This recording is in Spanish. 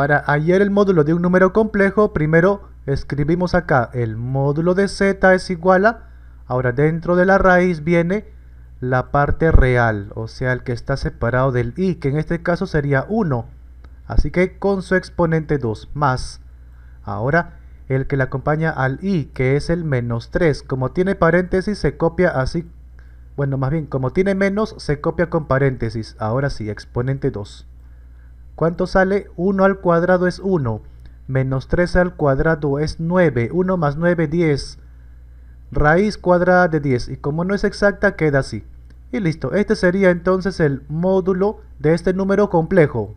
Para hallar el módulo de un número complejo, primero escribimos acá el módulo de z es igual a, ahora dentro de la raíz viene la parte real, o sea el que está separado del i, que en este caso sería 1, así que con su exponente 2, más, ahora el que le acompaña al i, que es el menos 3, como tiene paréntesis se copia así, bueno más bien como tiene menos se copia con paréntesis, ahora sí, exponente 2. ¿Cuánto sale? 1 al cuadrado es 1. Menos 3 al cuadrado es 9. 1 más 9, 10. Raíz cuadrada de 10. Y como no es exacta, queda así. Y listo. Este sería entonces el módulo de este número complejo.